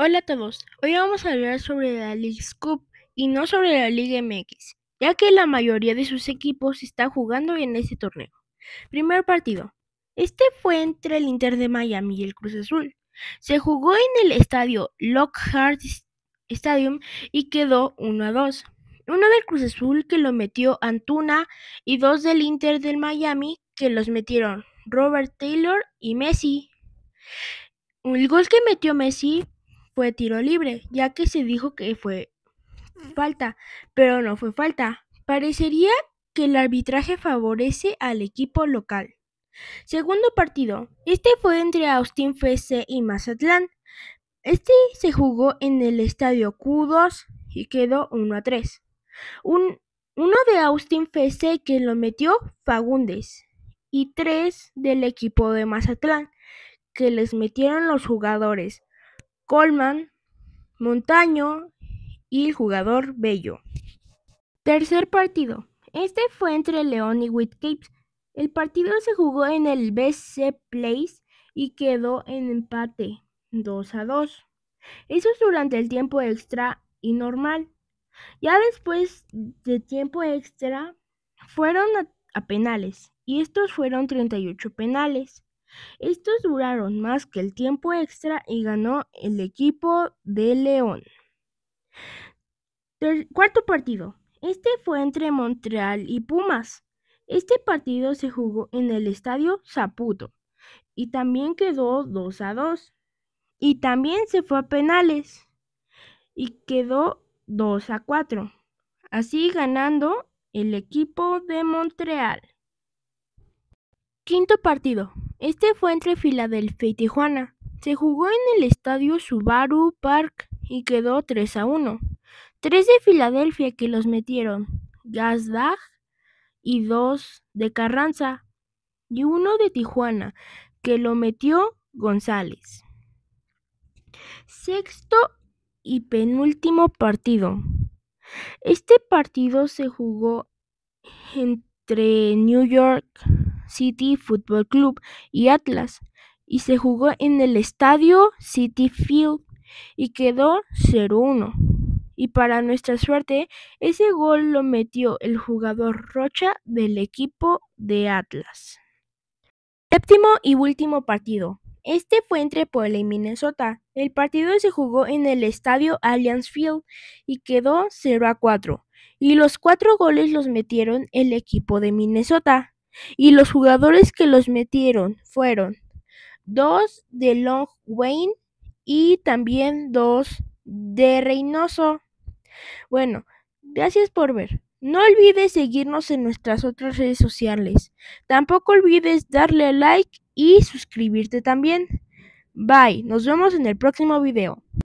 Hola a todos, hoy vamos a hablar sobre la League Cup y no sobre la Liga MX, ya que la mayoría de sus equipos está jugando en este torneo. Primer partido. Este fue entre el Inter de Miami y el Cruz Azul. Se jugó en el estadio Lockhart Stadium y quedó 1 a 2. Uno del Cruz Azul que lo metió Antuna y dos del Inter del Miami que los metieron Robert Taylor y Messi. El gol que metió Messi fue tiro libre, ya que se dijo que fue falta, pero no fue falta. Parecería que el arbitraje favorece al equipo local. Segundo partido. Este fue entre Austin FC y Mazatlán. Este se jugó en el estadio Q2 y quedó 1 a 3. Un, uno de Austin FC que lo metió Fagundes y tres del equipo de Mazatlán que les metieron los jugadores Coleman, Montaño y el jugador Bello. Tercer partido. Este fue entre León y Whitcapes. El partido se jugó en el BC Place y quedó en empate 2 a 2. Eso es durante el tiempo extra y normal. Ya después de tiempo extra fueron a, a penales y estos fueron 38 penales. Estos duraron más que el tiempo extra y ganó el equipo de León. cuarto partido. Este fue entre Montreal y Pumas. Este partido se jugó en el estadio Zaputo y también quedó 2 a 2. Y también se fue a penales y quedó 2 a 4. Así ganando el equipo de Montreal. Quinto partido. Este fue entre Filadelfia y Tijuana. Se jugó en el estadio Subaru Park y quedó 3 a 1. Tres de Filadelfia que los metieron Gazdag y dos de Carranza y uno de Tijuana que lo metió González. Sexto y penúltimo partido. Este partido se jugó entre New York City Football Club y Atlas, y se jugó en el estadio City Field y quedó 0-1. Y para nuestra suerte, ese gol lo metió el jugador Rocha del equipo de Atlas. Séptimo y último partido. Este fue entre Puebla y Minnesota. El partido se jugó en el estadio Allianz Field y quedó 0 a 4. Y los cuatro goles los metieron el equipo de Minnesota y los jugadores que los metieron fueron dos de Long Wayne y también dos de Reynoso. Bueno, gracias por ver. No olvides seguirnos en nuestras otras redes sociales. Tampoco olvides darle like y suscribirte también. Bye, nos vemos en el próximo video.